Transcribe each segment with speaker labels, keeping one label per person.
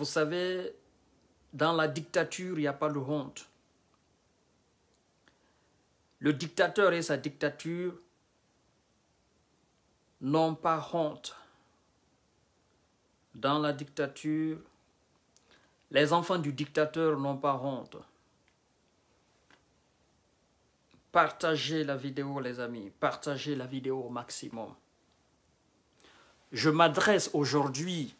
Speaker 1: Vous savez, dans la dictature, il n'y a pas de honte. Le dictateur et sa dictature n'ont pas honte. Dans la dictature, les enfants du dictateur n'ont pas honte. Partagez la vidéo, les amis. Partagez la vidéo au maximum. Je m'adresse aujourd'hui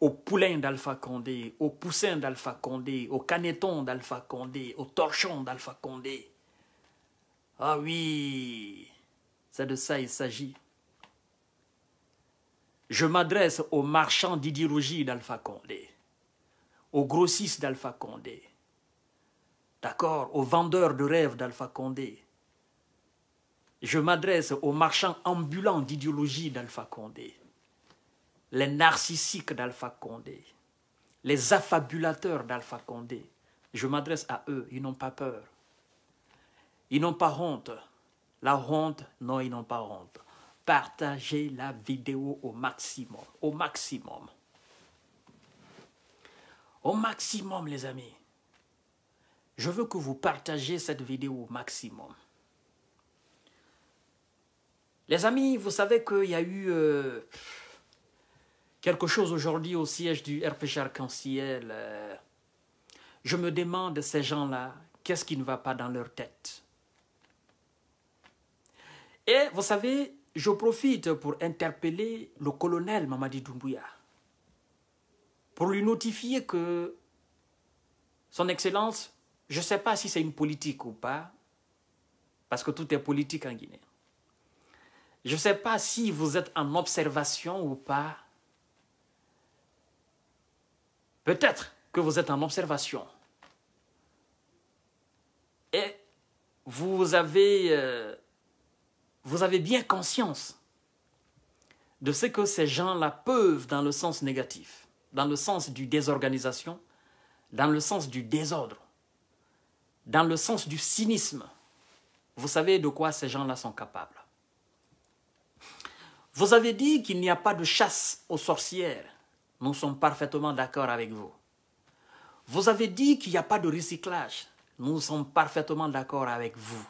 Speaker 1: au poulain d'Alpha Condé, au poussin d'Alpha Condé, aux caneton d'Alpha Condé, au torchon d'Alpha Condé. Ah oui, c'est de ça il s'agit. Je m'adresse aux marchands d'idéologie d'Alpha Condé, aux grossistes d'Alpha Condé, d'accord, aux vendeurs de rêves d'Alpha Condé. Je m'adresse aux marchands ambulants d'idéologie d'Alpha Condé les narcissiques d'Alpha Condé, les affabulateurs d'Alpha Condé. Je m'adresse à eux, ils n'ont pas peur. Ils n'ont pas honte. La honte, non, ils n'ont pas honte. Partagez la vidéo au maximum, au maximum. Au maximum, les amis. Je veux que vous partagiez cette vidéo au maximum. Les amis, vous savez qu'il y a eu... Euh, Quelque chose aujourd'hui au siège du RPG Arc-en-Ciel. Euh, je me demande, ces gens-là, qu'est-ce qui ne va pas dans leur tête Et vous savez, je profite pour interpeller le colonel Mamadi Doumbouya pour lui notifier que son Excellence, je ne sais pas si c'est une politique ou pas, parce que tout est politique en Guinée. Je ne sais pas si vous êtes en observation ou pas, Peut-être que vous êtes en observation. Et vous avez, euh, vous avez bien conscience de ce que ces gens-là peuvent dans le sens négatif, dans le sens du désorganisation, dans le sens du désordre, dans le sens du cynisme. Vous savez de quoi ces gens-là sont capables. Vous avez dit qu'il n'y a pas de chasse aux sorcières nous sommes parfaitement d'accord avec vous. Vous avez dit qu'il n'y a pas de recyclage. Nous sommes parfaitement d'accord avec vous.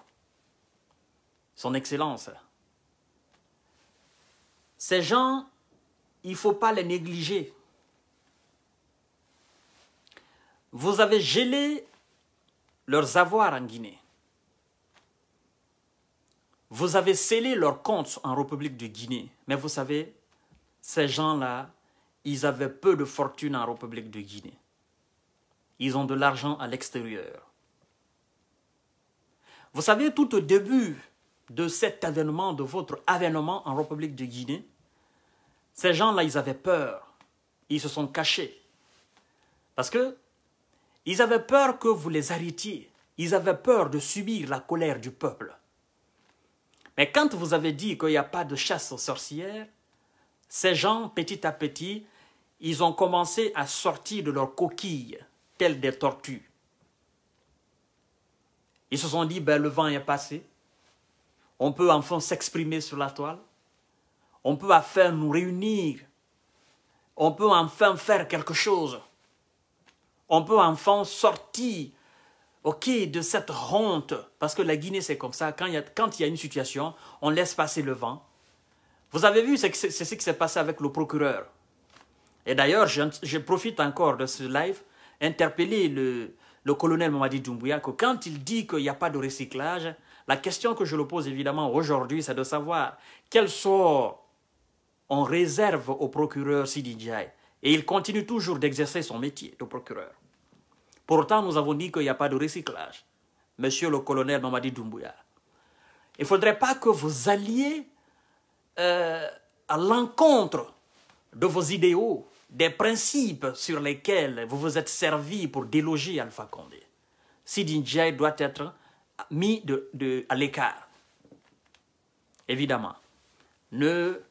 Speaker 1: Son Excellence. Ces gens, il ne faut pas les négliger. Vous avez gelé leurs avoirs en Guinée. Vous avez scellé leurs comptes en République de Guinée. Mais vous savez, ces gens-là ils avaient peu de fortune en République de Guinée. Ils ont de l'argent à l'extérieur. Vous savez, tout au début de cet avènement, de votre avènement en République de Guinée, ces gens-là, ils avaient peur. Ils se sont cachés. Parce que ils avaient peur que vous les arrêtiez. Ils avaient peur de subir la colère du peuple. Mais quand vous avez dit qu'il n'y a pas de chasse aux sorcières, ces gens, petit à petit, ils ont commencé à sortir de leurs coquilles, telles des tortues. Ils se sont dit, ben, le vent est passé, on peut enfin s'exprimer sur la toile, on peut enfin nous réunir, on peut enfin faire quelque chose, on peut enfin sortir ok, de cette honte, parce que la Guinée, c'est comme ça, quand il, y a, quand il y a une situation, on laisse passer le vent. Vous avez vu, c'est ce qui s'est passé avec le procureur. Et d'ailleurs, je, profite encore de ce live, interpeller le, colonel Mamadi Doumbouya, que quand il dit qu'il n'y a pas de recyclage, la question que je le pose évidemment aujourd'hui, c'est de savoir quel sort on réserve au procureur Sidi Et il continue toujours d'exercer son métier de procureur. Pourtant, nous avons dit qu'il n'y a pas de recyclage. Monsieur le colonel Mamadi Doumbouya, il ne faudrait pas que vous alliez euh, à l'encontre de vos idéaux, des principes sur lesquels vous vous êtes servi pour déloger Alpha Condé. Sidi doit être mis à l'écart. Évidemment. Ne,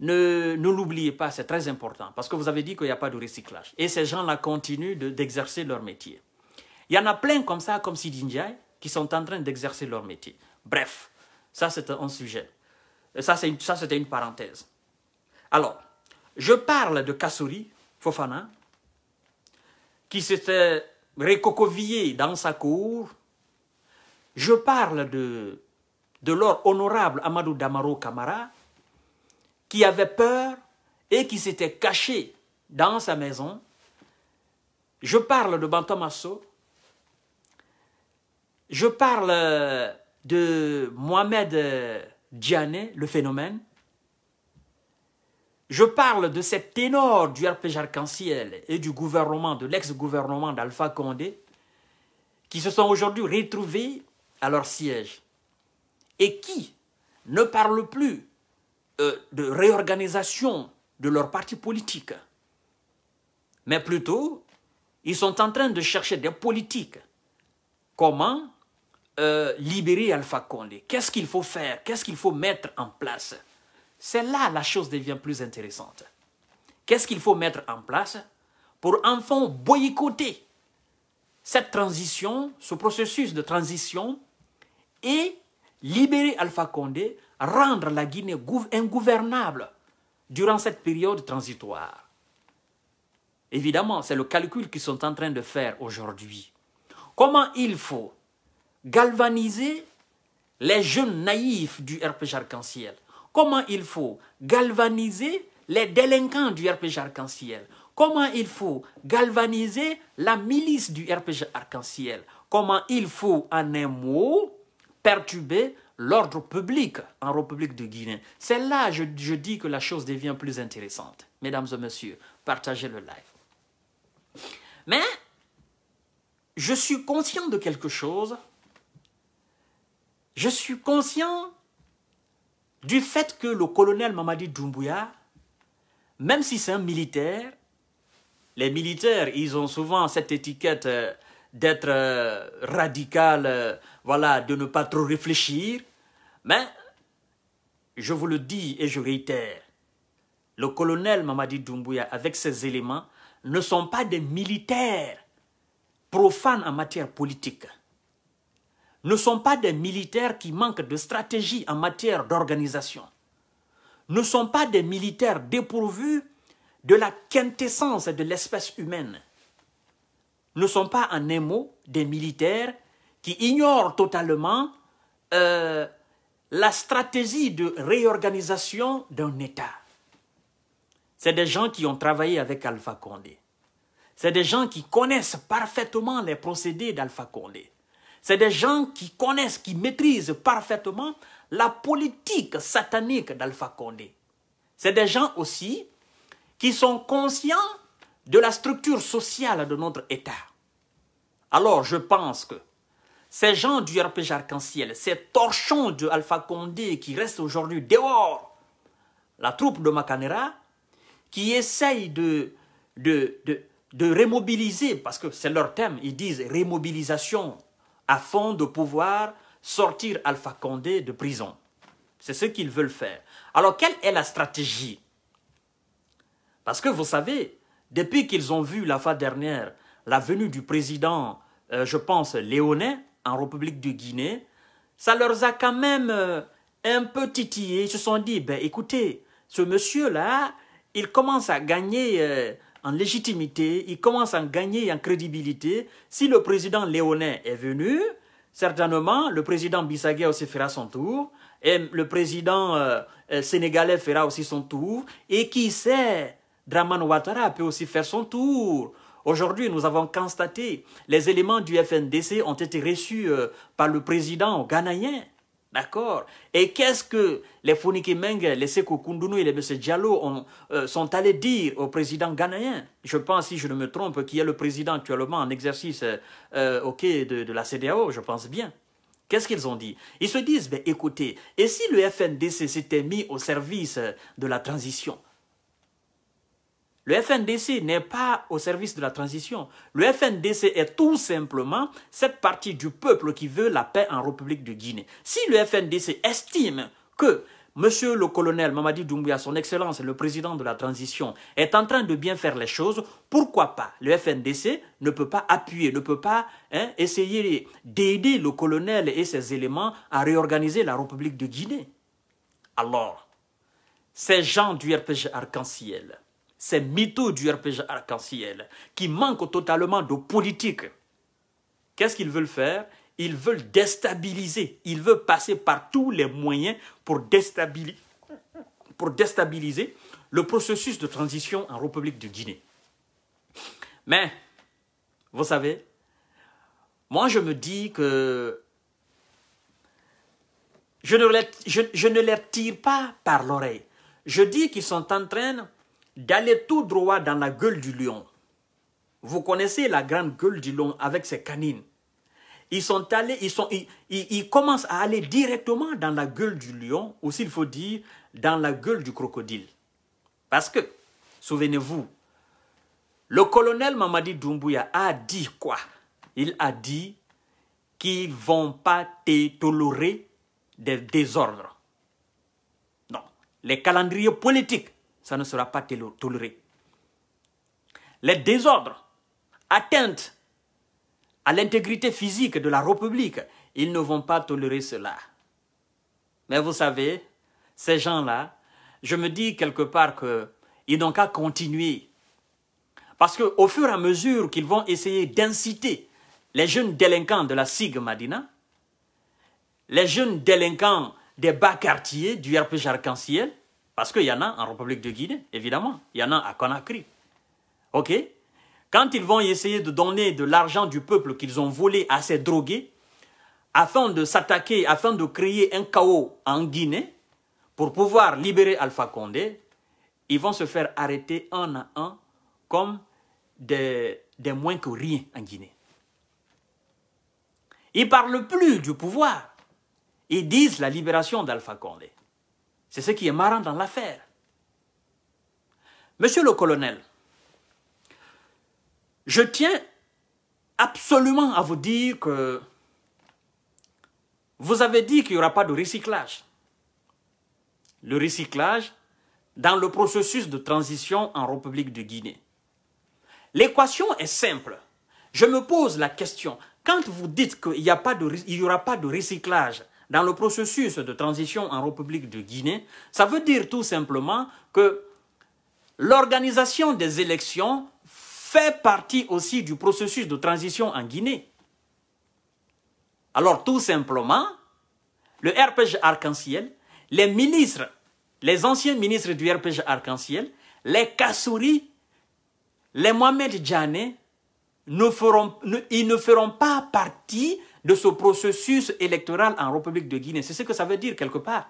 Speaker 1: ne, l'oubliez pas, c'est très important, parce que vous avez dit qu'il n'y a pas de recyclage. Et ces gens-là continuent d'exercer leur métier. Il y en a plein comme ça, comme Sidi qui sont en train d'exercer leur métier. Bref, ça c'est un sujet. Ça c'était une parenthèse. Alors, je parle de Kassouri Fofana, qui s'était récocovillé dans sa cour. Je parle de, de honorable Amadou Damaro Kamara, qui avait peur et qui s'était caché dans sa maison. Je parle de Bantamasso. Je parle de Mohamed Diané, le phénomène. Je parle de cet ténor du RPG Arc-en-Ciel et du gouvernement, de l'ex-gouvernement d'Alpha Condé, qui se sont aujourd'hui retrouvés à leur siège et qui ne parlent plus euh, de réorganisation de leur parti politique, mais plutôt ils sont en train de chercher des politiques. Comment euh, libérer Alpha Condé Qu'est-ce qu'il faut faire Qu'est-ce qu'il faut mettre en place c'est là la chose devient plus intéressante. Qu'est-ce qu'il faut mettre en place pour enfin boycotter cette transition, ce processus de transition et libérer Alpha Condé, rendre la Guinée ingouvernable durant cette période transitoire. Évidemment, c'est le calcul qu'ils sont en train de faire aujourd'hui. Comment il faut galvaniser les jeunes naïfs du RPG arc-en-ciel Comment il faut galvaniser les délinquants du RPG Arc-en-Ciel Comment il faut galvaniser la milice du RPG Arc-en-Ciel Comment il faut, en un mot, perturber l'ordre public en République de Guinée. C'est là, je, je dis que la chose devient plus intéressante. Mesdames et messieurs, partagez le live. Mais je suis conscient de quelque chose. Je suis conscient du fait que le colonel Mamadi Doumbouya, même si c'est un militaire, les militaires, ils ont souvent cette étiquette euh, d'être euh, radical, euh, voilà, de ne pas trop réfléchir. Mais je vous le dis et je réitère, le colonel Mamadi Doumbouya, avec ses éléments, ne sont pas des militaires profanes en matière politique ne sont pas des militaires qui manquent de stratégie en matière d'organisation, ne sont pas des militaires dépourvus de la quintessence de l'espèce humaine, ne sont pas en un mot des militaires qui ignorent totalement euh, la stratégie de réorganisation d'un État. C'est des gens qui ont travaillé avec Alpha Condé. C'est des gens qui connaissent parfaitement les procédés d'Alpha Condé. C'est des gens qui connaissent, qui maîtrisent parfaitement la politique satanique d'Alpha Condé. C'est des gens aussi qui sont conscients de la structure sociale de notre État. Alors je pense que ces gens du RPG Arc-en-Ciel, ces torchons de Condé qui restent aujourd'hui dehors, la troupe de Macanera, qui essayent de, de, de, de rémobiliser, parce que c'est leur thème, ils disent remobilisation », afin de pouvoir sortir Alpha Condé de prison. C'est ce qu'ils veulent faire. Alors, quelle est la stratégie Parce que vous savez, depuis qu'ils ont vu la fois dernière la venue du président, euh, je pense, Léonais, en République de Guinée, ça leur a quand même euh, un peu titillé. Ils se sont dit, ben, écoutez, ce monsieur-là, il commence à gagner euh, en légitimité, il commence à gagner en crédibilité. Si le président léonin est venu, certainement le président Bissagué aussi fera son tour, et le président euh, euh, sénégalais fera aussi son tour, et qui sait, Draman Ouattara peut aussi faire son tour. Aujourd'hui, nous avons constaté les éléments du FNDC ont été reçus euh, par le président ghanéen. D'accord Et qu'est-ce que les Meng, les Sekou et les M. Diallo euh, sont allés dire au président ghanéen Je pense, si je ne me trompe, qui est le président actuellement en exercice euh, euh, au quai de, la CDAO, je pense bien. Qu'est-ce qu'ils ont dit Ils se disent, ben, écoutez, et si le FNDC s'était mis au service de la transition le FNDC n'est pas au service de la transition. Le FNDC est tout simplement cette partie du peuple qui veut la paix en République de Guinée. Si le FNDC estime que Monsieur le colonel Mamadi Doumbouya, son excellence, le président de la transition, est en train de bien faire les choses, pourquoi pas Le FNDC ne peut pas appuyer, ne peut pas hein, essayer d'aider le colonel et ses éléments à réorganiser la République de Guinée. Alors, ces gens du RPG arc-en-ciel, ces mythos du RPG arc-en-ciel qui manquent totalement de politique. Qu'est-ce qu'ils veulent faire Ils veulent déstabiliser. Ils veulent passer par tous les moyens pour déstabiliser, pour déstabiliser le processus de transition en République de Guinée. Mais, vous savez, moi je me dis que je ne, les, je ne les tire pas par l'oreille. Je dis qu'ils sont en train d'aller tout droit dans la gueule du lion. Vous connaissez la grande gueule du lion avec ses canines. Ils sont allés, ils, sont, ils, ils, commencent à aller directement dans la gueule du lion, ou s'il faut dire, dans la gueule du crocodile. Parce que, souvenez-vous, le colonel Mamadi Doumbouya a dit quoi Il a dit qu'ils ne vont pas tolérer des désordres. Non, les calendriers politiques ça ne sera pas toléré. Les désordres, atteintes à l'intégrité physique de la République, ils ne vont pas tolérer cela. Mais vous savez, ces gens-là, je me dis quelque part qu'ils n'ont qu'à continuer. Parce qu'au fur et à mesure qu'ils vont essayer d'inciter les jeunes délinquants de la SIG Madina, les jeunes délinquants des bas quartiers du RPG Arc-en-Ciel, parce qu'il y en a en République de Guinée, évidemment. Il y en a à Conakry. OK Quand ils vont essayer de donner de l'argent du peuple qu'ils ont volé à ces drogués, afin de s'attaquer, afin de créer un chaos en Guinée, pour pouvoir libérer Alpha Condé, ils vont se faire arrêter un à un comme des, des moins que rien en Guinée. Ils ne parlent plus du pouvoir. Ils disent la libération d'Alpha Condé. C'est ce qui est marrant dans l'affaire. Monsieur le colonel, je tiens absolument à vous dire que vous avez dit qu'il n'y aura pas de recyclage. Le recyclage dans le processus de transition en République de Guinée. L'équation est simple. Je me pose la question, quand vous dites qu'il n'y aura pas de recyclage dans le processus de transition en République de Guinée, ça veut dire tout simplement que l'organisation des élections fait partie aussi du processus de transition en Guinée. Alors tout simplement, le RPG arc-en-ciel, les ministres, les anciens ministres du RPG arc-en-ciel, les Kassouri, les Mohamed Djane, ils ne feront pas partie de ce processus électoral en République de Guinée. C'est ce que ça veut dire quelque part.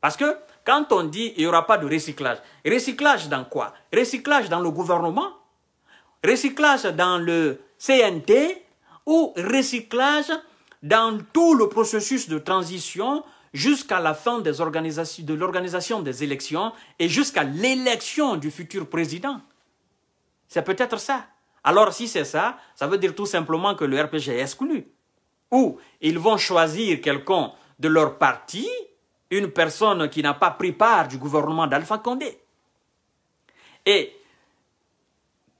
Speaker 1: Parce que quand on dit il n'y aura pas de recyclage, recyclage dans quoi Recyclage dans le gouvernement Recyclage dans le CNT Ou recyclage dans tout le processus de transition jusqu'à la fin de l'organisation des élections et jusqu'à l'élection du futur président C'est peut-être ça. Alors si c'est ça, ça veut dire tout simplement que le RPG est exclu. Ou ils vont choisir quelqu'un de leur parti, une personne qui n'a pas pris part du gouvernement d'Alpha Condé. Et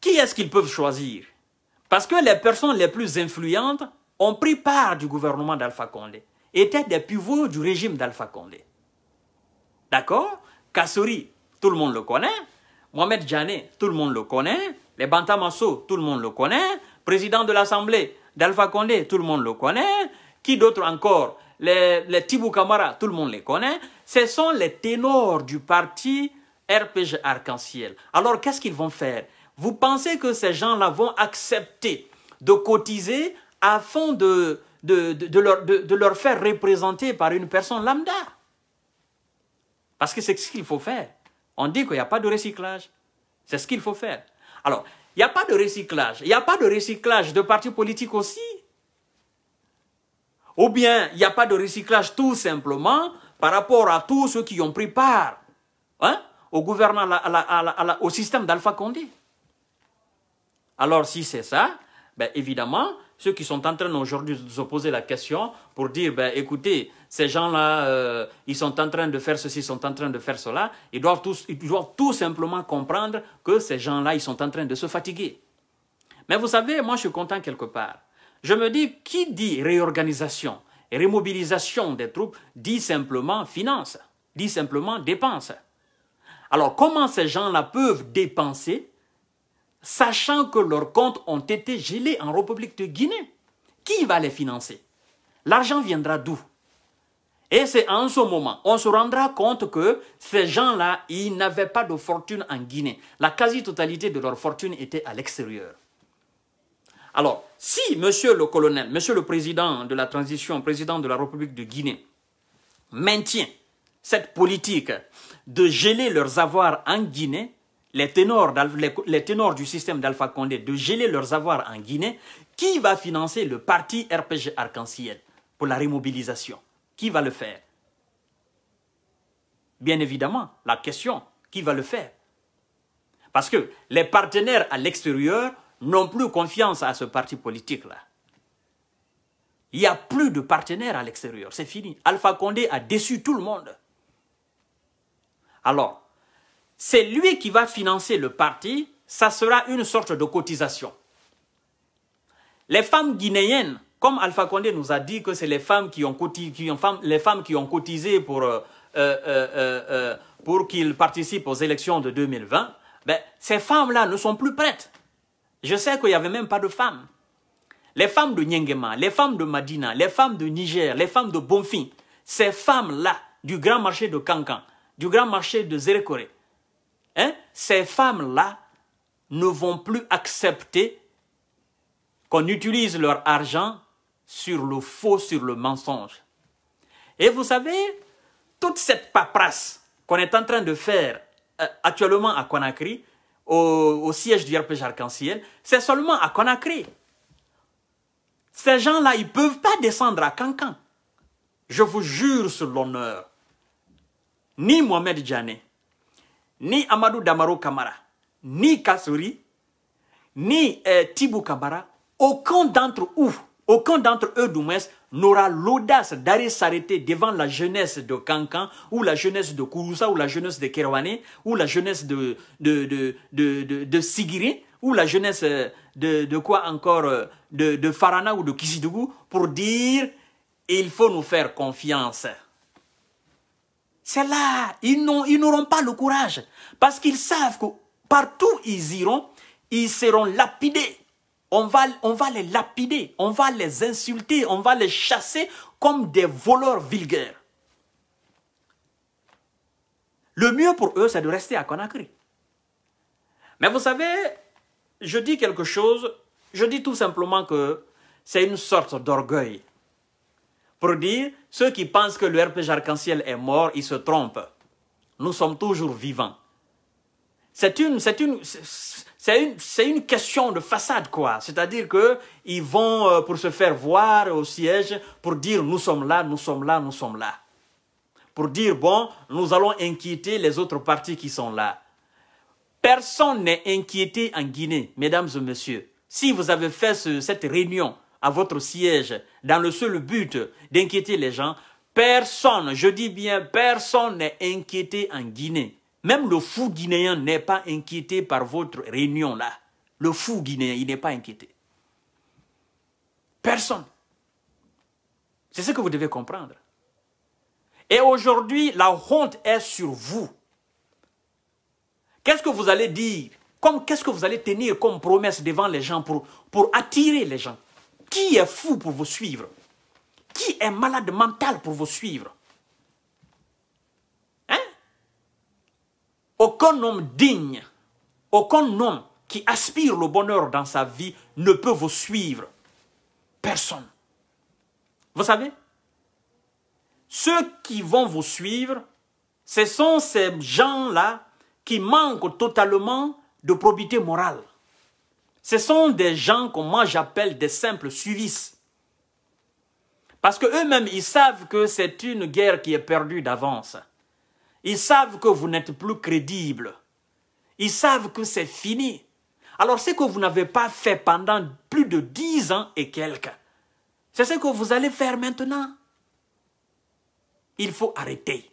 Speaker 1: qui est-ce qu'ils peuvent choisir Parce que les personnes les plus influentes ont pris part du gouvernement d'Alpha Condé, étaient des pivots du régime d'Alpha Condé. D'accord Kassouri, tout le monde le connaît. Mohamed Djané, tout le monde le connaît. Les Bantamasso, tout le monde le connaît. Président de l'Assemblée, d'Alpha Condé, tout le monde le connaît. Qui d'autre encore les, les Tibou Kamara, tout le monde les connaît. Ce sont les ténors du parti RPG Arc-en-Ciel. Alors, qu'est-ce qu'ils vont faire Vous pensez que ces gens-là vont accepter de cotiser afin de, de, leur, de, leur, faire représenter par une personne lambda. Parce que c'est ce qu'il faut faire. On dit qu'il n'y a pas de recyclage. C'est ce qu'il faut faire. Alors, il n'y a pas de recyclage. Il n'y a pas de recyclage de partis politiques aussi. Ou bien, il n'y a pas de recyclage tout simplement par rapport à tous ceux qui ont pris part hein, au gouvernement, au système d'Alpha Condé. Alors, si c'est ça, ben, évidemment, ceux qui sont en train aujourd'hui de se poser la question pour dire, ben, écoutez, ces gens-là, euh, ils sont en train de faire ceci, ils sont en train de faire cela, ils doivent, tous, ils doivent tout simplement comprendre que ces gens-là, ils sont en train de se fatiguer. Mais vous savez, moi je suis content quelque part. Je me dis, qui dit réorganisation, et remobilisation des troupes, dit simplement finance, dit simplement dépense. Alors comment ces gens-là peuvent dépenser sachant que leurs comptes ont été gelés en République de Guinée. Qui va les financer L'argent viendra d'où Et c'est en ce moment, on se rendra compte que ces gens-là, ils n'avaient pas de fortune en Guinée. La quasi-totalité de leur fortune était à l'extérieur. Alors, si monsieur le colonel, monsieur le président de la transition, président de la République de Guinée, maintient cette politique de geler leurs avoirs en Guinée, les ténors, du système d'Alpha Condé de geler leurs avoirs en Guinée, qui va financer le parti RPG Arc-en-Ciel pour la remobilisation Qui va le faire Bien évidemment, la question, qui va le faire Parce que les partenaires à l'extérieur n'ont plus confiance à ce parti politique-là. Il n'y a plus de partenaires à l'extérieur, c'est fini. Alpha Condé a déçu tout le monde. Alors, c'est lui qui va financer le parti, ça sera une sorte de cotisation. Les femmes guinéennes, comme Alpha Condé nous a dit que c'est les, les femmes qui ont cotisé, pour, euh, euh, euh, qu'ils participent aux élections de 2020, ben, ces femmes-là ne sont plus prêtes. Je sais qu'il n'y avait même pas de femmes. Les femmes de Nyengema, les femmes de Madina, les femmes de Niger, les femmes de Bonfi, ces femmes-là du grand marché de Kankan, du grand marché de zérékoré, Hein? ces femmes-là ne vont plus accepter qu'on utilise leur argent sur le faux, sur le mensonge. Et vous savez, toute cette paperasse qu'on est en train de faire euh, actuellement à Conakry, au, siège du RPG Arc-en-Ciel, c'est seulement à Conakry. Ces gens-là, ils ne peuvent pas descendre à Cancan. Je vous jure sur l'honneur. Ni Mohamed Djané, ni Amadou damaro kamara ni kasori ni euh, Tibou kamara aucun d'entre eux aucun d'entre eux du moins n'aura l'audace d'aller s'arrêter devant la jeunesse de Kankan, ou la jeunesse de Kouroussa ou la jeunesse de Kerouane, ou la jeunesse de, de, de, Sigiri ou la jeunesse eh, de, quoi encore eh, de, de Farana ou de Kisidougou pour dire il faut nous faire confiance. C'est là, ils n'auront pas le courage parce qu'ils savent que partout où ils iront, ils seront lapidés. On va, les lapider, on va les insulter, on va les chasser comme des voleurs vulgaires. Le mieux pour eux, c'est de rester à Conakry. Mais vous savez, je dis quelque chose, je dis tout simplement que c'est une sorte d'orgueil pour dire ceux qui pensent que le RPG arc-en-ciel est mort, ils se trompent. Nous sommes toujours vivants. C'est une, question de façade quoi. C'est-à-dire qu'ils vont euh, pour se faire voir au siège pour dire nous sommes là, nous sommes là, nous sommes là. Pour dire bon, nous allons inquiéter les autres partis qui sont là. Personne n'est inquiété en Guinée, mesdames et messieurs. Si vous avez fait cette réunion à votre siège dans le seul but d'inquiéter les gens, personne, je dis bien personne n'est inquiété en Guinée. Même le fou guinéen n'est pas inquiété par votre réunion là. Le fou guinéen, il n'est pas inquiété. Personne. C'est ce que vous devez comprendre. Et aujourd'hui, la honte est sur vous. Qu'est-ce que vous allez dire Qu'est-ce que vous allez tenir comme promesse devant les gens pour, pour attirer les gens qui est fou pour vous suivre Qui est malade mental pour vous suivre Hein Aucun homme digne, aucun homme qui aspire le bonheur dans sa vie ne peut vous suivre. Personne. Vous savez Ceux qui vont vous suivre, ce sont ces gens-là qui manquent totalement de probité morale. Ce sont des gens que moi j'appelle des simples suivis. Parce qu'eux-mêmes, ils savent que c'est une guerre qui est perdue d'avance. Ils savent que vous n'êtes plus crédible. Ils savent que c'est fini. Alors ce que vous n'avez pas fait pendant plus de dix ans et quelques, c'est ce que vous allez faire maintenant. Il faut arrêter.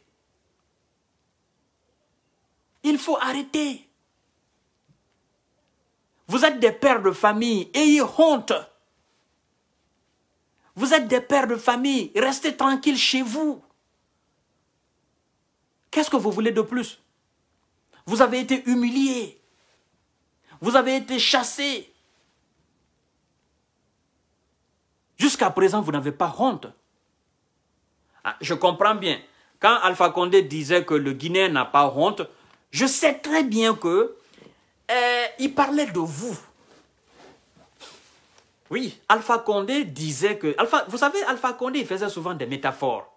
Speaker 1: Il faut arrêter. Vous êtes des pères de famille, ayez honte. Vous êtes des pères de famille, restez tranquilles chez vous. Qu'est-ce que vous voulez de plus Vous avez été humiliés. Vous avez été chassés. Jusqu'à présent, vous n'avez pas honte. Ah, je comprends bien. Quand Alpha Condé disait que le Guinéen n'a pas honte, je sais très bien que euh, il parlait de vous. Oui, Alpha Condé disait que... vous savez, Alpha Condé faisait souvent des métaphores.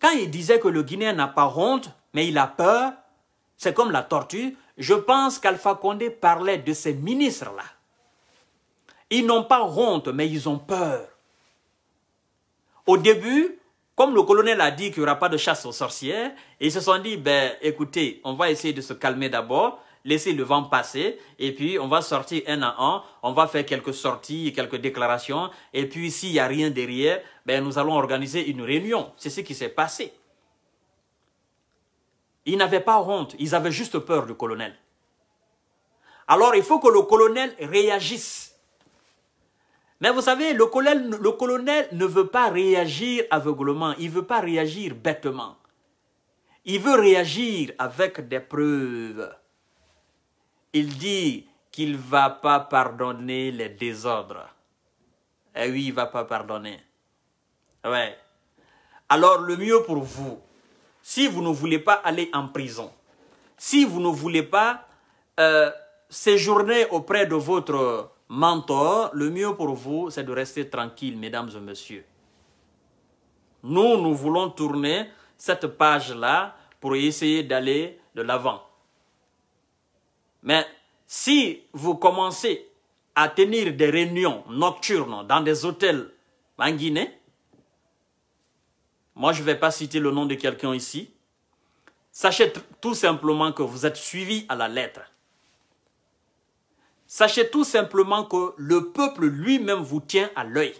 Speaker 1: Quand il disait que le Guinéen n'a pas honte, mais il a peur, c'est comme la tortue, je pense qu'Alpha Condé parlait de ces ministres-là. Ils n'ont pas honte, mais ils ont peur. Au début, comme le colonel a dit qu'il n'y aura pas de chasse aux sorcières, ils se sont dit, ben, écoutez, on va essayer de se calmer d'abord, laisser le vent passer, et puis on va sortir un à un, on va faire quelques sorties, quelques déclarations, et puis s'il n'y a rien derrière, ben, nous allons organiser une réunion. C'est ce qui s'est passé. Ils n'avaient pas honte, ils avaient juste peur du colonel. Alors il faut que le colonel réagisse. Mais vous savez, le colonel, le colonel ne veut pas réagir aveuglement, il ne veut pas réagir bêtement. Il veut réagir avec des preuves il dit qu'il ne va pas pardonner les désordres. Eh oui, il ne va pas pardonner. Ouais. Alors le mieux pour vous, si vous ne voulez pas aller en prison, si vous ne voulez pas euh, séjourner auprès de votre mentor, le mieux pour vous, c'est de rester tranquille, mesdames et messieurs. Nous, nous voulons tourner cette page-là pour essayer d'aller de l'avant. Mais si vous commencez à tenir des réunions nocturnes dans des hôtels en Guinée, moi je ne vais pas citer le nom de quelqu'un ici, sachez tout simplement que vous êtes suivi à la lettre. Sachez tout simplement que le peuple lui-même vous tient à l'œil.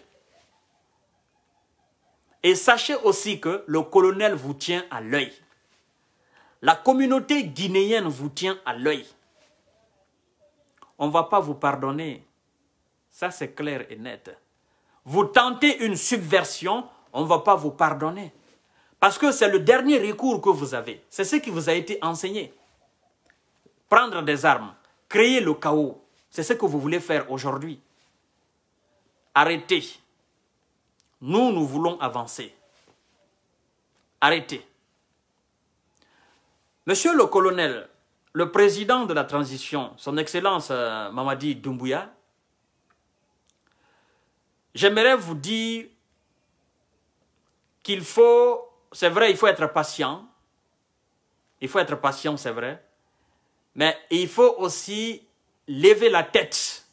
Speaker 1: Et sachez aussi que le colonel vous tient à l'œil. La communauté guinéenne vous tient à l'œil on ne va pas vous pardonner. Ça, c'est clair et net. Vous tentez une subversion, on ne va pas vous pardonner. Parce que c'est le dernier recours que vous avez. C'est ce qui vous a été enseigné. Prendre des armes, créer le chaos, c'est ce que vous voulez faire aujourd'hui. Arrêtez. Nous, nous voulons avancer. Arrêtez. Monsieur le colonel, le président de la transition, son Excellence euh, Mamadi Doumbouya, j'aimerais vous dire qu'il faut, c'est vrai, il faut être patient. Il faut être patient, c'est vrai. Mais il faut aussi lever la tête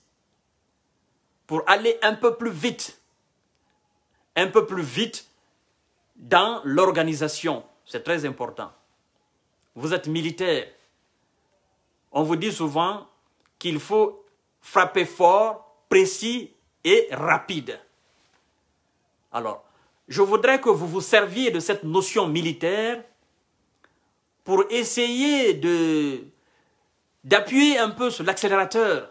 Speaker 1: pour aller un peu plus vite. Un peu plus vite dans l'organisation. C'est très important. Vous êtes militaire on vous dit souvent qu'il faut frapper fort, précis et rapide. Alors, je voudrais que vous vous serviez de cette notion militaire pour essayer d'appuyer un peu sur l'accélérateur.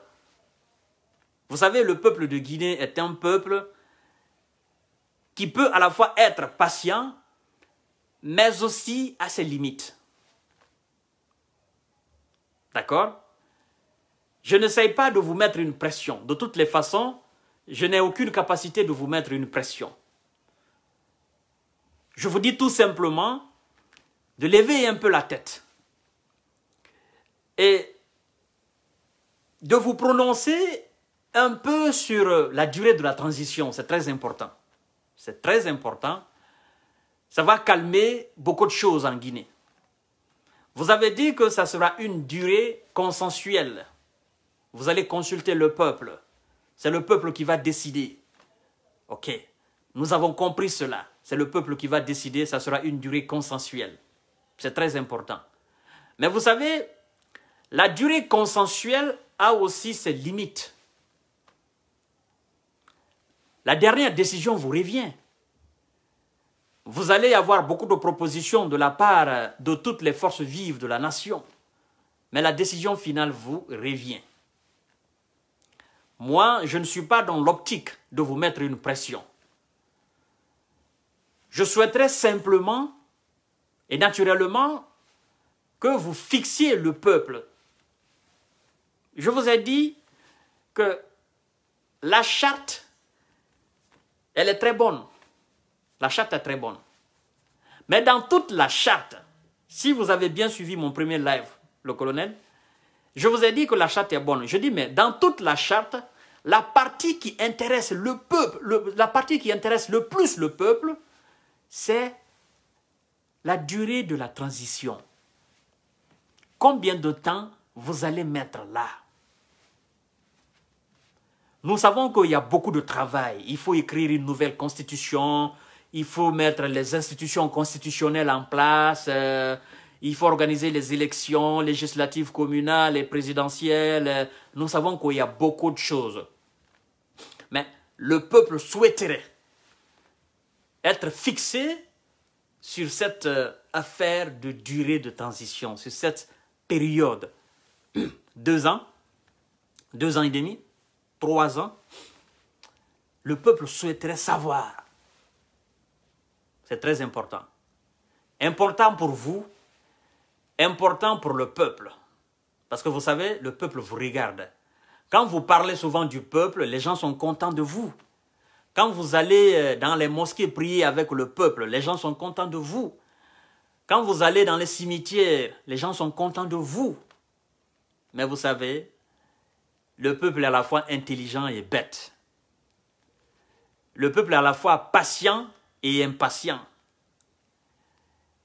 Speaker 1: Vous savez, le peuple de Guinée est un peuple qui peut à la fois être patient, mais aussi à ses limites. D'accord Je n'essaye pas de vous mettre une pression. De toutes les façons, je n'ai aucune capacité de vous mettre une pression. Je vous dis tout simplement de lever un peu la tête et de vous prononcer un peu sur la durée de la transition. C'est très important. C'est très important. Ça va calmer beaucoup de choses en Guinée. Vous avez dit que ça sera une durée consensuelle. Vous allez consulter le peuple. C'est le peuple qui va décider. OK. Nous avons compris cela. C'est le peuple qui va décider. Ça sera une durée consensuelle. C'est très important. Mais vous savez, la durée consensuelle a aussi ses limites. La dernière décision vous revient vous allez avoir beaucoup de propositions de la part de toutes les forces vives de la nation, mais la décision finale vous revient. Moi, je ne suis pas dans l'optique de vous mettre une pression. Je souhaiterais simplement et naturellement que vous fixiez le peuple. Je vous ai dit que la charte, elle est très bonne. La charte est très bonne. Mais dans toute la charte, si vous avez bien suivi mon premier live, le colonel, je vous ai dit que la charte est bonne. Je dis, mais dans toute la charte, la partie qui intéresse le peuple, la partie qui intéresse le plus le peuple, c'est la durée de la transition. Combien de temps vous allez mettre là Nous savons qu'il y a beaucoup de travail. Il faut écrire une nouvelle constitution, il faut mettre les institutions constitutionnelles en place, euh, il faut organiser les élections législatives communales et présidentielles. Nous savons qu'il y a beaucoup de choses. Mais le peuple souhaiterait être fixé sur cette euh, affaire de durée de transition, sur cette période. Deux ans, deux ans et demi, trois ans. Le peuple souhaiterait savoir c'est très important. Important pour vous, important pour le peuple. Parce que vous savez, le peuple vous regarde. Quand vous parlez souvent du peuple, les gens sont contents de vous. Quand vous allez euh, dans les mosquées prier avec le peuple, les gens sont contents de vous. Quand vous allez dans les cimetières, les gens sont contents de vous. Mais vous savez, le peuple est à la fois intelligent et bête. Le peuple est à la fois patient et impatient.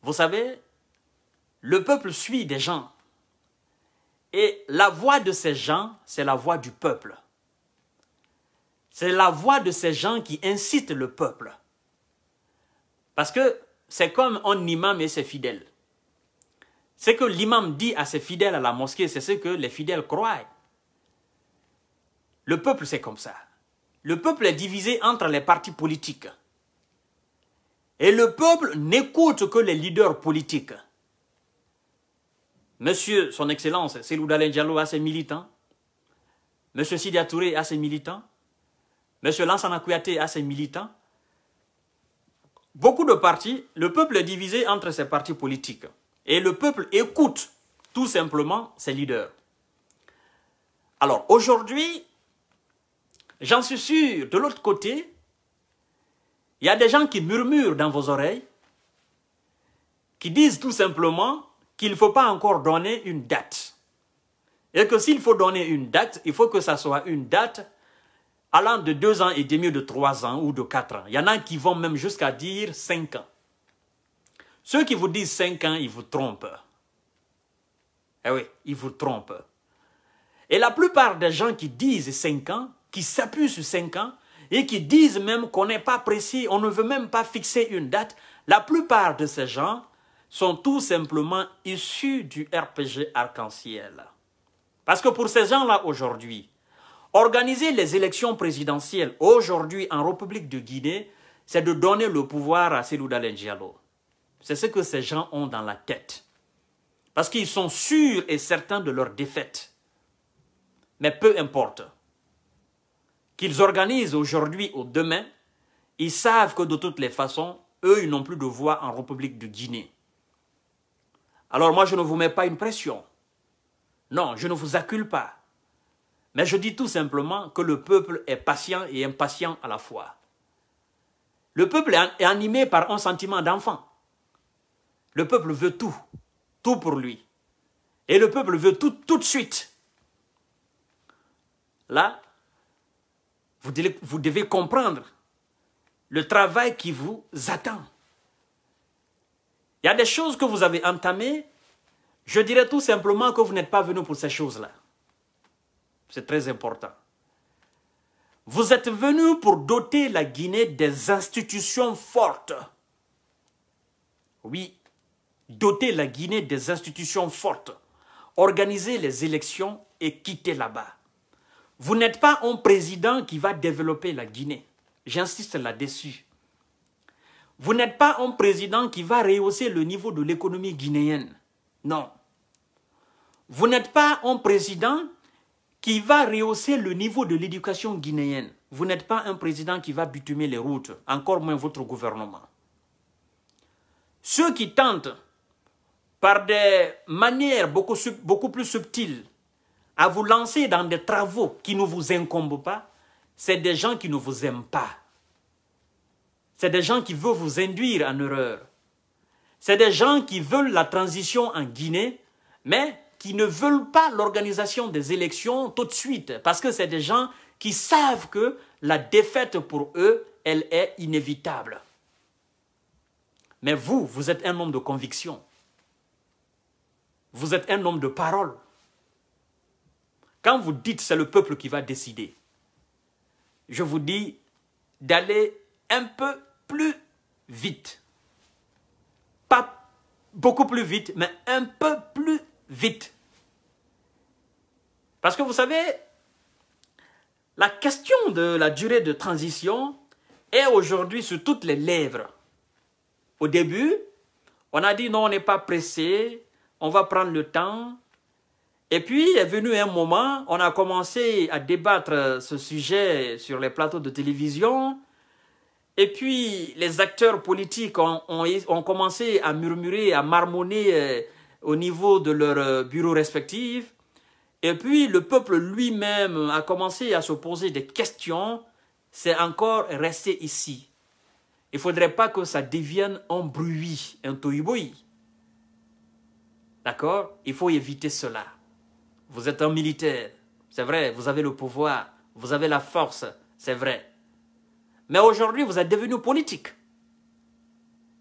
Speaker 1: Vous savez, le peuple suit des gens. Et la voix de ces gens, c'est la voix du peuple. C'est la voix de ces gens qui incitent le peuple. Parce que c'est comme un imam et ses fidèles. Ce que l'imam dit à ses fidèles à la mosquée, c'est ce que les fidèles croient. Le peuple, c'est comme ça. Le peuple est divisé entre les partis politiques. Et le peuple n'écoute que les leaders politiques. Monsieur, son excellence, al Diallo à ses militants. Monsieur Sidiatouré à ses militants. Monsieur Lansana Kouyaté a ses militants. Beaucoup de partis, le peuple est divisé entre ses partis politiques. Et le peuple écoute tout simplement ses leaders. Alors aujourd'hui, j'en suis sûr, de l'autre côté, il y a des gens qui murmurent dans vos oreilles, qui disent tout simplement qu'il ne faut pas encore donner une date. Et que s'il faut donner une date, il faut que ça soit une date allant de deux ans et demi, de trois ans ou de quatre ans. Il y en a qui vont même jusqu'à dire cinq ans. Ceux qui vous disent cinq ans, ils vous trompent. Eh oui, ils vous trompent. Et la plupart des gens qui disent cinq ans, qui s'appuient sur cinq ans, et qui disent même qu'on n'est pas précis, on ne veut même pas fixer une date, la plupart de ces gens sont tout simplement issus du RPG arc-en-ciel. Parce que pour ces gens-là aujourd'hui, organiser les élections présidentielles aujourd'hui en République de Guinée, c'est de donner le pouvoir à Selouda Diallo. C'est ce que ces gens ont dans la tête. Parce qu'ils sont sûrs et certains de leur défaite. Mais peu importe qu'ils organisent aujourd'hui ou demain, ils savent que de toutes les façons, eux, ils n'ont plus de voix en République de Guinée. Alors moi, je ne vous mets pas une pression. Non, je ne vous accule pas. Mais je dis tout simplement que le peuple est patient et impatient à la fois. Le peuple est animé par un sentiment d'enfant. Le peuple veut tout, tout pour lui. Et le peuple veut tout tout de suite. Là, vous devez, comprendre le travail qui vous attend. Il y a des choses que vous avez entamées. Je dirais tout simplement que vous n'êtes pas venu pour ces choses-là. C'est très important. Vous êtes venu pour doter la Guinée des institutions fortes. Oui, doter la Guinée des institutions fortes, organiser les élections et quitter là-bas. Vous n'êtes pas un président qui va développer la Guinée. J'insiste là-dessus. Vous n'êtes pas un président qui va rehausser le niveau de l'économie guinéenne. Non. Vous n'êtes pas un président qui va rehausser le niveau de l'éducation guinéenne. Vous n'êtes pas un président qui va butumer les routes, encore moins votre gouvernement. Ceux qui tentent, par des manières beaucoup, beaucoup plus subtiles, à vous lancer dans des travaux qui ne vous incombent pas, c'est des gens qui ne vous aiment pas. C'est des gens qui veulent vous induire en erreur. C'est des gens qui veulent la transition en Guinée, mais qui ne veulent pas l'organisation des élections tout de suite, parce que c'est des gens qui savent que la défaite pour eux, elle est inévitable. Mais vous, vous êtes un homme de conviction. Vous êtes un homme de parole. Quand vous dites c'est le peuple qui va décider, je vous dis d'aller un peu plus vite. Pas beaucoup plus vite, mais un peu plus vite. Parce que vous savez, la question de la durée de transition est aujourd'hui sur toutes les lèvres. Au début, on a dit non, on n'est pas pressé, on va prendre le temps, et puis est venu un moment, on a commencé à débattre ce sujet sur les plateaux de télévision. Et puis les acteurs politiques ont, ont, commencé à murmurer, à marmonner euh, au niveau de leurs euh, bureaux respectifs. Et puis le peuple lui-même a commencé à se poser des questions. C'est encore resté ici. Il ne faudrait pas que ça devienne un bruit, un toiboui. D'accord Il faut éviter cela. Vous êtes un militaire. C'est vrai, vous avez le pouvoir. Vous avez la force. C'est vrai. Mais aujourd'hui, vous êtes devenu politique.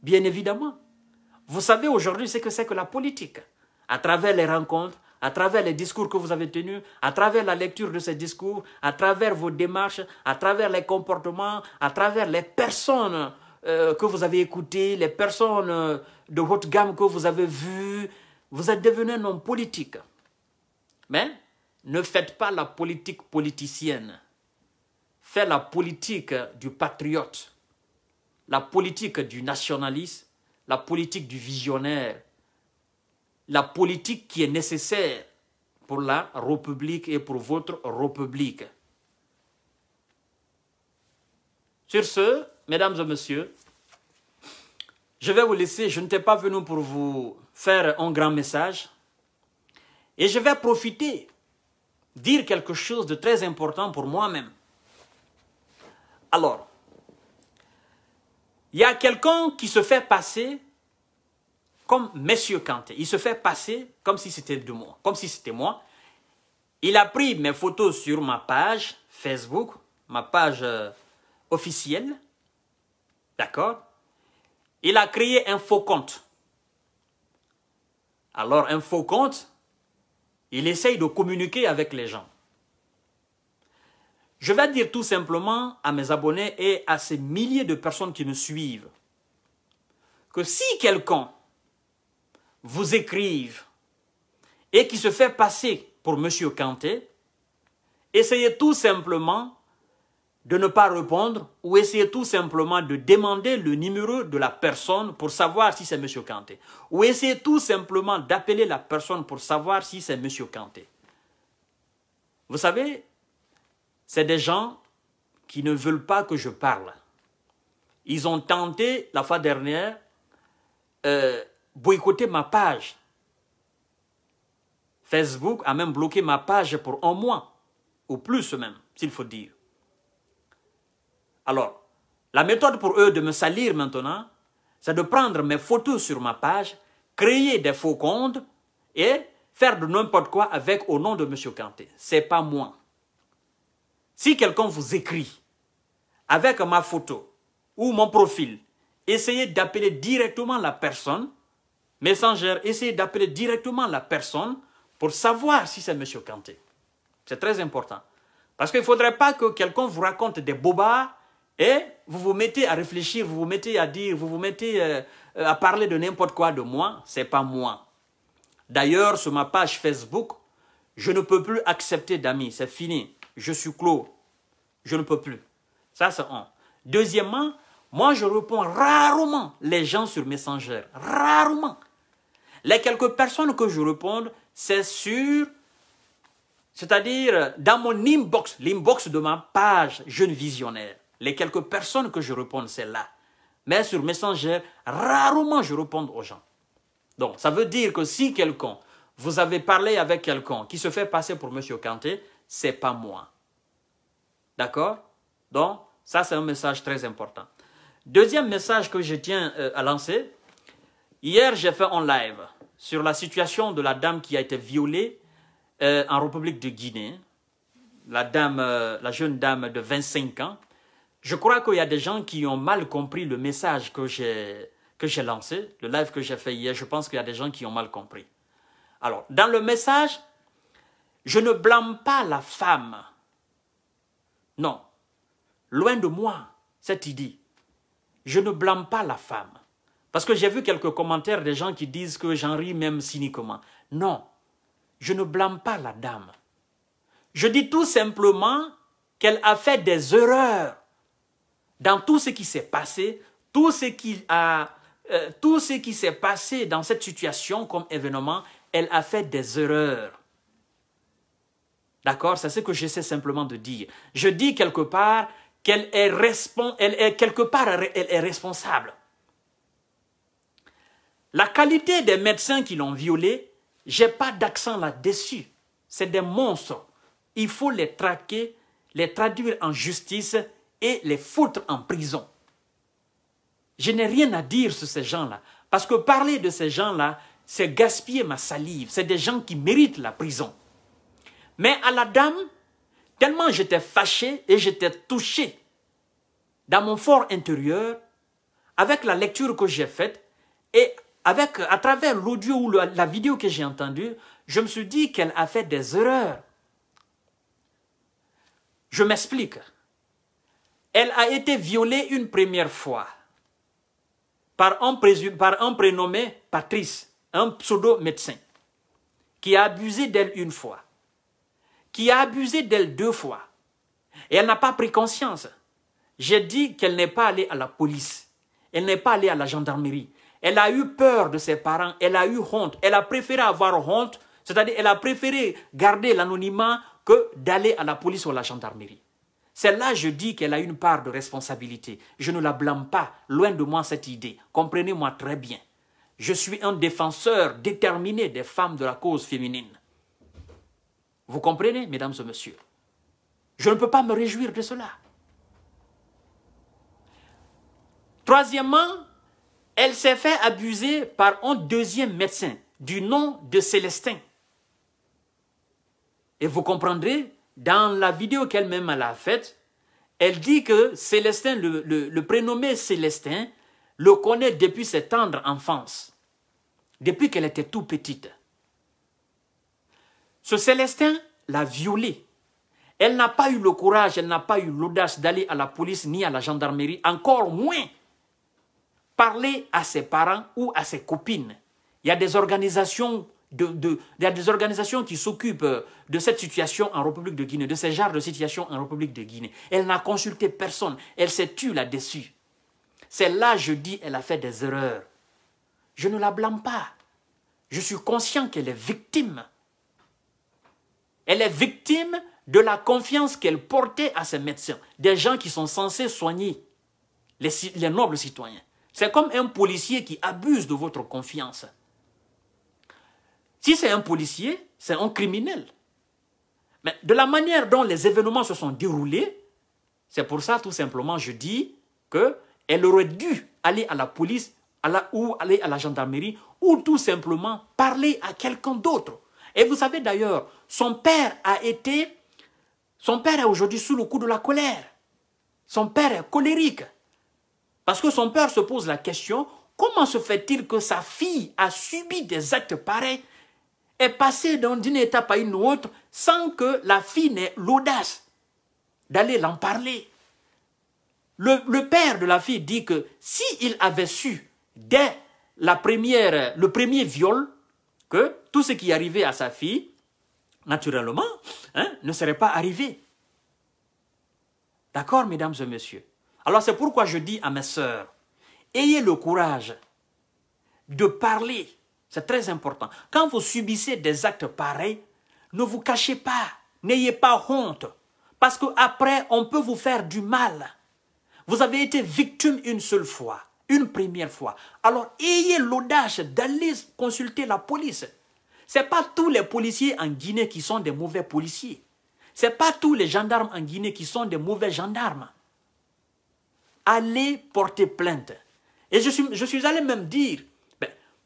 Speaker 1: Bien évidemment. Vous savez aujourd'hui ce que c'est que la politique. À travers les rencontres, à travers les discours que vous avez tenus, à travers la lecture de ces discours, à travers vos démarches, à travers les comportements, à travers les personnes euh, que vous avez écoutées, les personnes euh, de haute gamme que vous avez vues, vous êtes devenu un homme politique. Mais ne faites pas la politique politicienne. Faites la politique du patriote, la politique du nationaliste, la politique du visionnaire, la politique qui est nécessaire pour la République et pour votre République. Sur ce, mesdames et messieurs, je vais vous laisser. Je n'étais pas venu pour vous faire un grand message. Et je vais profiter, dire quelque chose de très important pour moi-même. Alors, il y a quelqu'un qui se fait passer comme Monsieur Kanté. Il se fait passer comme si c'était de moi, comme si c'était moi. Il a pris mes photos sur ma page Facebook, ma page euh, officielle. D'accord Il a créé un faux compte. Alors, un faux compte, il essaye de communiquer avec les gens. Je vais dire tout simplement à mes abonnés et à ces milliers de personnes qui me suivent que si quelqu'un vous écrive et qui se fait passer pour M. Kanté, essayez tout simplement de ne pas répondre ou essayer tout simplement de demander le numéro de la personne pour savoir si c'est M. Kanté. Ou essayer tout simplement d'appeler la personne pour savoir si c'est M. Kanté. Vous savez, c'est des gens qui ne veulent pas que je parle. Ils ont tenté, la fois dernière, euh, boycotter ma page. Facebook a même bloqué ma page pour un mois, ou plus même, s'il faut dire. Alors, la méthode pour eux de me salir maintenant, c'est de prendre mes photos sur ma page, créer des faux comptes et faire de n'importe quoi avec au nom de M. Kanté. C'est pas moi. Si quelqu'un vous écrit avec ma photo ou mon profil, essayez d'appeler directement la personne, messager, essayez d'appeler directement la personne pour savoir si c'est M. Kanté. C'est très important. Parce qu'il ne faudrait pas que quelqu'un vous raconte des bobards et vous vous mettez à réfléchir, vous vous mettez à dire, vous vous mettez euh, à parler de n'importe quoi de moi, c'est pas moi. D'ailleurs, sur ma page Facebook, je ne peux plus accepter d'amis, c'est fini. Je suis clos. Je ne peux plus. Ça, c'est un. Deuxièmement, moi, je réponds rarement les gens sur Messenger. Rarement. Les quelques personnes que je réponds, c'est sur c'est-à-dire dans mon inbox, l'inbox de ma page Jeune Visionnaire les quelques personnes que je réponds, c'est là. Mais sur Messenger, rarement je réponds aux gens. Donc, ça veut dire que si quelqu'un, vous avez parlé avec quelqu'un qui se fait passer pour Monsieur Kanté, c'est pas moi. D'accord Donc, ça, c'est un message très important. Deuxième message que je tiens euh, à lancer. Hier, j'ai fait un live sur la situation de la dame qui a été violée euh, en République de Guinée. La dame, euh, la jeune dame de 25 ans, je crois qu'il y a des gens qui ont mal compris le message que j'ai lancé, le live que j'ai fait hier, je pense qu'il y a des gens qui ont mal compris. Alors, dans le message, je ne blâme pas la femme. Non. Loin de moi, cette idée. Je ne blâme pas la femme. Parce que j'ai vu quelques commentaires des gens qui disent que j'en ris même cyniquement. Non. Je ne blâme pas la dame. Je dis tout simplement qu'elle a fait des erreurs dans tout ce qui s'est passé, tout ce qui a, euh, tout ce qui s'est passé dans cette situation comme événement, elle a fait des erreurs. D'accord C'est ce que j'essaie simplement de dire. Je dis quelque part qu'elle est, quelque part est responsable. La qualité des médecins qui l'ont violée, j'ai pas d'accent là-dessus. C'est des monstres. Il faut les traquer, les traduire en justice et les foutre en prison. Je n'ai rien à dire sur ces gens-là, parce que parler de ces gens-là, c'est gaspiller ma salive, c'est des gens qui méritent la prison. Mais à la dame, tellement j'étais fâché et j'étais touché dans mon fort intérieur, avec la lecture que j'ai faite et avec, à travers l'audio ou la vidéo que j'ai entendue, je me suis dit qu'elle a fait des erreurs. Je m'explique elle a été violée une première fois par un, prénommé Patrice, un pseudo-médecin, qui a abusé d'elle une fois, qui a abusé d'elle deux fois. Et elle n'a pas pris conscience. J'ai dit qu'elle n'est pas allée à la police, elle n'est pas allée à la gendarmerie. Elle a eu peur de ses parents, elle a eu honte, elle a préféré avoir honte, c'est-à-dire elle a préféré garder l'anonymat que d'aller à la police ou à la gendarmerie. Celle-là, je dis qu'elle a une part de responsabilité. Je ne la blâme pas, loin de moi cette idée. Comprenez-moi très bien. Je suis un défenseur déterminé des femmes de la cause féminine. Vous comprenez, mesdames et messieurs Je ne peux pas me réjouir de cela. Troisièmement, elle s'est fait abuser par un deuxième médecin du nom de Célestin. Et vous comprendrez dans la vidéo qu'elle-même a faite, elle dit que Célestin, le, prénommé Célestin, le connaît depuis sa tendre enfance, depuis qu'elle était tout petite. Ce Célestin l'a violée. Elle n'a pas eu le courage, elle n'a pas eu l'audace d'aller à la police ni à la gendarmerie, encore moins parler à ses parents ou à ses copines. Il y a des organisations il y a des organisations qui s'occupent euh, de cette situation en République de Guinée, de ce genre de situation en République de Guinée. Elle n'a consulté personne, elle s'est tue là-dessus. C'est là, je dis, elle a fait des erreurs. Je ne la blâme pas. Je suis conscient qu'elle est victime. Elle est victime de la confiance qu'elle portait à ses médecins, des gens qui sont censés soigner les nobles citoyens. C'est comme un policier qui abuse de votre confiance. Si c'est un policier, c'est un criminel. Mais de la manière dont les événements se sont déroulés, c'est pour ça tout simplement je dis qu'elle aurait dû aller à la police à la, ou aller à la gendarmerie ou tout simplement parler à quelqu'un d'autre. Et vous savez d'ailleurs, son père a été, son père est aujourd'hui sous le coup de la colère. Son père est colérique. Parce que son père se pose la question, comment se fait-il que sa fille a subi des actes pareils est passé d'une étape à une autre sans que la fille n'ait l'audace d'aller l'en parler. Le, père de la fille dit que s'il avait su dès la première, le premier viol que tout ce qui arrivait à sa fille, naturellement, hein, ne serait pas arrivé. D'accord, mesdames et messieurs Alors c'est pourquoi je dis à mes sœurs, ayez le courage de parler c'est très important. Quand vous subissez des actes pareils, ne vous cachez pas, n'ayez pas honte, parce qu'après, on peut vous faire du mal. Vous avez été victime une seule fois, une première fois. Alors, ayez l'audace d'aller consulter la police. Ce n'est pas tous les policiers en Guinée qui sont des mauvais policiers. Ce n'est pas tous les gendarmes en Guinée qui sont des mauvais gendarmes. Allez porter plainte. Et je suis, je suis allé même dire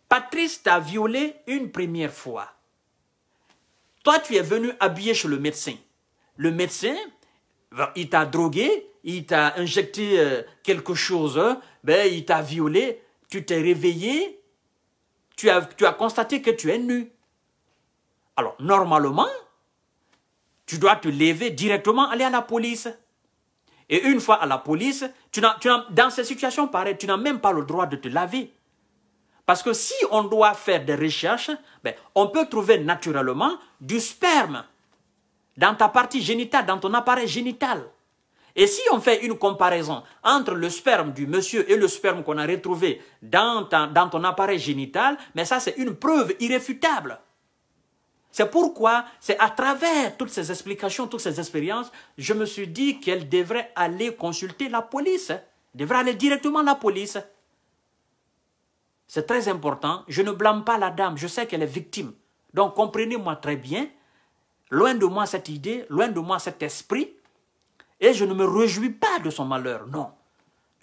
Speaker 1: Patrice t'a violé une première fois. Toi, tu es venu habiller chez le médecin. Le médecin, il t'a drogué, il t'a injecté euh, quelque chose, hein. ben, il t'a violé, tu t'es réveillé, tu as, constaté que tu es nu. Alors, normalement, tu dois te lever directement, aller à la police. Et une fois à la police, tu n'as, dans ces situations pareilles, tu n'as même pas le droit de te laver. Parce que si on doit faire des recherches, ben, on peut trouver naturellement du sperme dans ta partie génitale, dans ton appareil génital. Et si on fait une comparaison entre le sperme du monsieur et le sperme qu'on a retrouvé dans, dans ton appareil génital, mais ben, ça c'est une preuve irréfutable. C'est pourquoi c'est à travers toutes ces explications, toutes ces expériences, je me suis dit qu'elle devrait aller consulter la police, hein. devrait aller directement à la police. C'est très important. Je ne blâme pas la dame. Je sais qu'elle est victime. Donc comprenez-moi très bien. Loin de moi cette idée, loin de moi cet esprit. Et je ne me réjouis pas de son malheur. Non.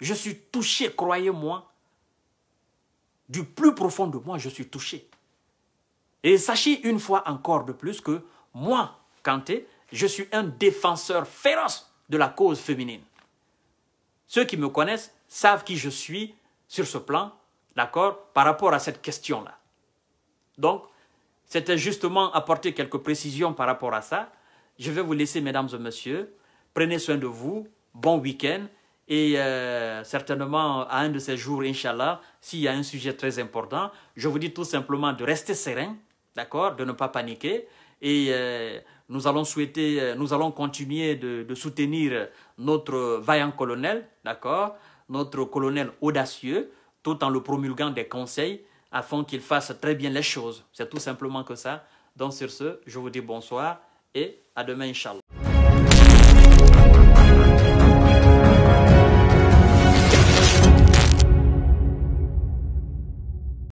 Speaker 1: Je suis touché, croyez-moi. Du plus profond de moi, je suis touché. Et sachez une fois encore de plus que moi, Kanté, je suis un défenseur féroce de la cause féminine. Ceux qui me connaissent savent qui je suis sur ce plan D'accord Par rapport à cette question-là. Donc, c'était justement apporter quelques précisions par rapport à ça. Je vais vous laisser, mesdames et messieurs. Prenez soin de vous. Bon week-end. Et euh, certainement, à un de ces jours, Inch'Allah, s'il y a un sujet très important, je vous dis tout simplement de rester serein, d'accord De ne pas paniquer. Et euh, nous allons souhaiter, euh, nous allons continuer de soutenir notre vaillant colonel, d'accord Notre colonel audacieux tout en le promulguant des conseils afin qu'il fasse très bien les choses. C'est tout simplement que ça. Donc sur ce, je vous dis bonsoir et à demain, Inch'Allah.